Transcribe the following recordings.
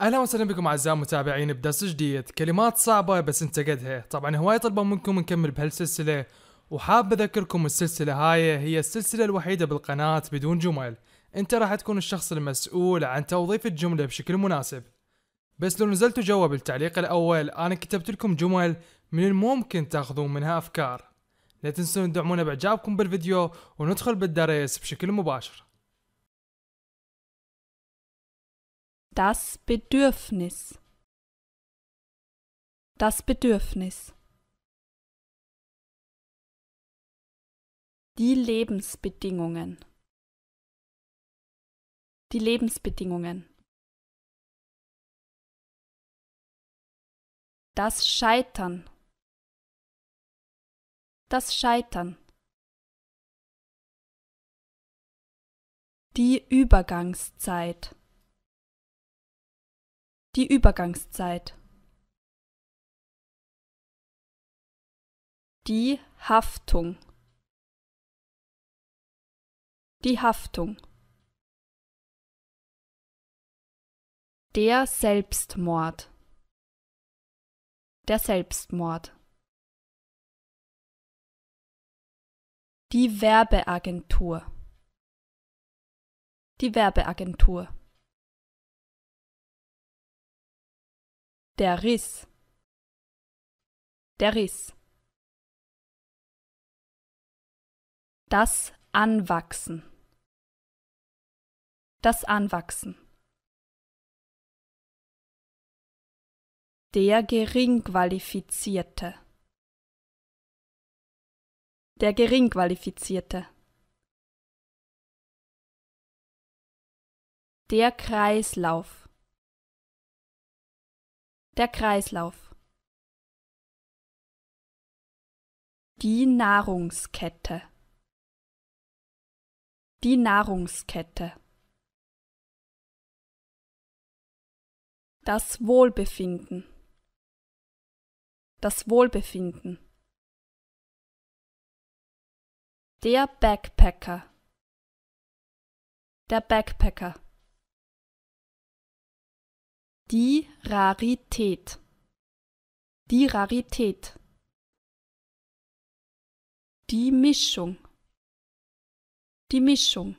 اهلا وسهلا بكم اعزائي المتابعين بدرس جديد كلمات صعبه بس انتقدها طبعا هواي طلبوا منكم نكمل بهالسلسله وحاب اذكركم السلسله هاي هي السلسله الوحيده بالقناه بدون جمل انت راح تكون الشخص المسؤول عن توظيف الجمله بشكل مناسب بس لو نزلتوا جوا بالتعليق الاول انا كتبت لكم جمل من الممكن تاخذون منها افكار لا تنسون تدعمونا باعجابكم بالفيديو وندخل بالدرس بشكل مباشر Das Bedürfnis. Das Bedürfnis. Die Lebensbedingungen. Die Lebensbedingungen. Das Scheitern. Das Scheitern. Die Übergangszeit die Übergangszeit. Die Haftung. Die Haftung. Der Selbstmord. Der Selbstmord. Die Werbeagentur. Die Werbeagentur. Der Riss. Der Riss. Das Anwachsen. Das Anwachsen. Der Geringqualifizierte. Der Geringqualifizierte. Der Kreislauf. Der Kreislauf. Die Nahrungskette. Die Nahrungskette. Das Wohlbefinden. Das Wohlbefinden. Der Backpacker. Der Backpacker. Die Rarität. Die Rarität. Die Mischung. Die Mischung.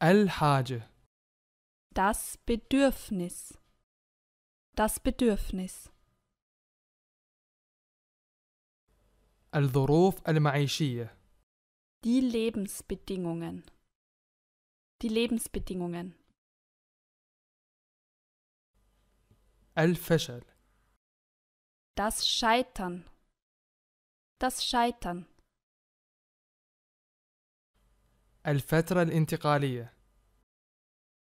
Al-Haje. Das Bedürfnis. Das Bedürfnis. الظروف المعيشية Die Lebensbedingungen. Die Lebensbedingungen. الفشل Das Scheitern. Das Scheitern. الفترة الانتقالية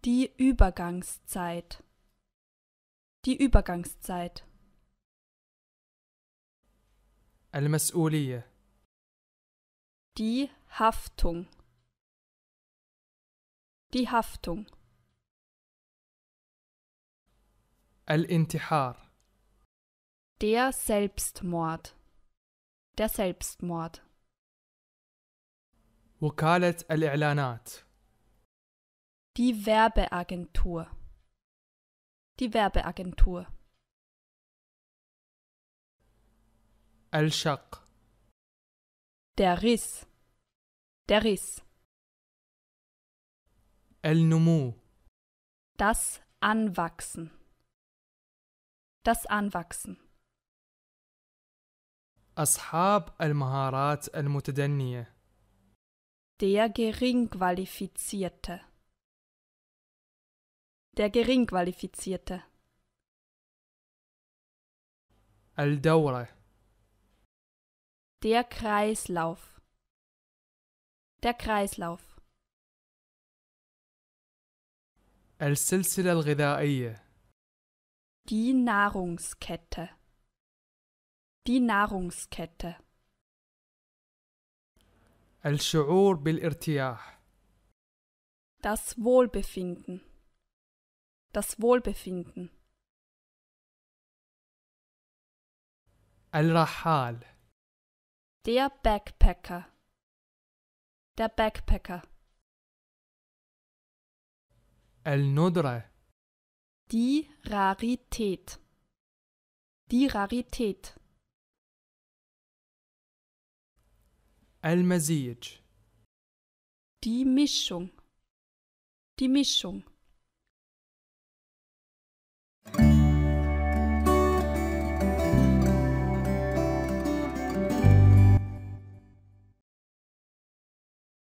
Die Übergangszeit. Die Übergangszeit. المسؤولية Die Haftung Die Haftung الانتحار Der Selbstmord Der Selbstmord وكالة الإعلانات Die Werbeagentur Die Werbeagentur الشق Der Riss. Der Riss. النمو Das Anwachsen. Das Anwachsen. أصحاب المهارات المتدنية Der Geringqualifizierte. Der Geringqualifizierte. الدورة der Kreislauf. Der Kreislauf. السلسلة الغذائية. Die Nahrungskette. Die Nahrungskette. الشعور بالارتياح. Das Wohlbefinden. Das Wohlbefinden. الرحال. Der Backpacker. Der Backpacker. El الندرة. Die Rarität. Die Rarität. El Mesij. Die Mischung. Die Mischung.